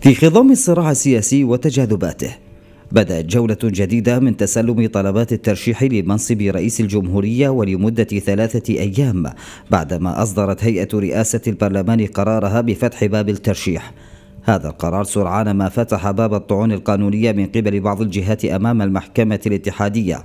في خضم الصراع السياسي وتجاذباته بدأت جولة جديدة من تسلم طلبات الترشيح لمنصب رئيس الجمهورية ولمدة ثلاثة أيام بعدما أصدرت هيئة رئاسة البرلمان قرارها بفتح باب الترشيح هذا القرار سرعان ما فتح باب الطعون القانونية من قبل بعض الجهات أمام المحكمة الاتحادية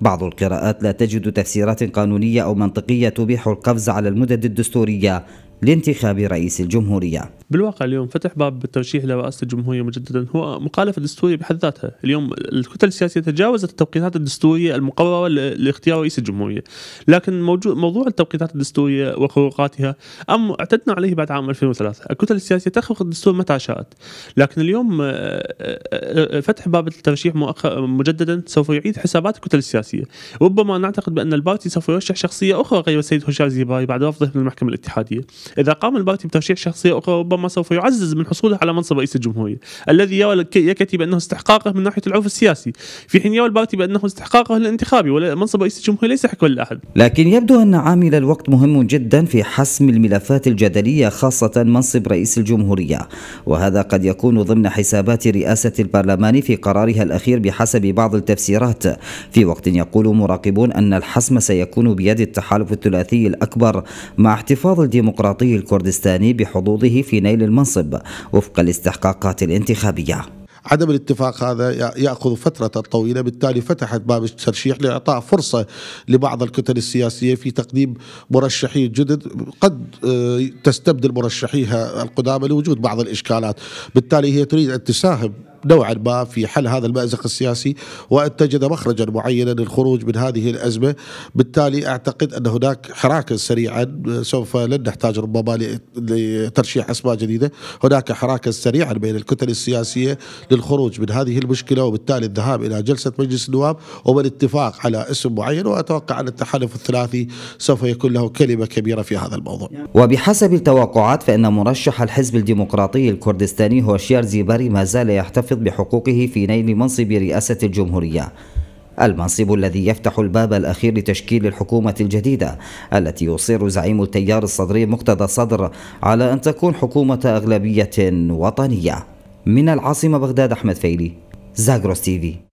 بعض القراءات لا تجد تفسيرات قانونية أو منطقية تبيح القفز على المدد الدستورية لانتخاب رئيس الجمهورية بالواقع اليوم فتح باب الترشيح لرئاسة الجمهورية مجددا هو مخالفة دستورية بحد ذاتها اليوم الكتل السياسية تجاوزت التوقيتات الدستورية المقررة لاختيار رئيس الجمهورية لكن موضوع التوقيتات الدستورية وخروقاتها أم اعتدنا عليه بعد عام 2003 الكتل السياسية تخرق الدستور متى شاءت لكن اليوم آه، آه، آه، فتح باب الترشيح مجددا سوف يعيد حسابات الكتل السياسية ربما نعتقد بأن البارتي سوف يرشح شخصية أخرى غير السيد هشام زيباري بعد رفضه من المحكمة الاتحادية إذا قام البارتي بترشيح شخصية أخرى ربما سوف يعزز من حصوله على منصب رئيس الجمهورية الذي يرى يكتي بأنه استحقاقه من ناحية العرف السياسي في حين يرى البارتي بأنه استحقاقه الانتخابي ولا منصب رئيس الجمهورية ليس حكما لأحد لكن يبدو أن عامل الوقت مهم جدا في حسم الملفات الجدلية خاصة منصب رئيس الجمهورية وهذا قد يكون ضمن حسابات رئاسة البرلمان في قرارها الأخير بحسب بعض التفسيرات في وقت يقول مراقبون أن الحسم سيكون بيد التحالف الثلاثي الأكبر مع احتفاظ الديمقراطية الديمقراطي الكردستاني بحظوظه في نيل المنصب وفق الاستحقاقات الانتخابية عدم الاتفاق هذا ياخذ فتره طويله بالتالي فتحت باب الترشيح لاعطاء فرصه لبعض الكتل السياسيه في تقديم مرشحين جدد قد آه، تستبدل مرشحيها القدامى لوجود بعض الاشكالات بالتالي هي تريد ان تساهم نوعا ما في حل هذا المأزق السياسي وأن تجد مخرجا معينا للخروج من هذه الأزمة بالتالي أعتقد أن هناك حراكا سريعا سوف لن نحتاج ربما لترشيح أسماء جديدة هناك حراكا سريعا بين الكتل السياسية للخروج من هذه المشكلة وبالتالي الذهاب إلى جلسة مجلس النواب وبالاتفاق على اسم معين وأتوقع أن التحالف الثلاثي سوف يكون له كلمة كبيرة في هذا الموضوع وبحسب التوقعات فإن مرشح الحزب الديمقراطي الكردستاني هوشيار زيباري ما زال يحتفل المحتفظ بحقوقه في نيل منصب رئاسة الجمهورية المنصب الذي يفتح الباب الأخير لتشكيل الحكومة الجديدة التي يصير زعيم التيار الصدري مقتدى الصدر على أن تكون حكومة أغلبية وطنية من العاصمة بغداد أحمد فيلي زاغروس تيفي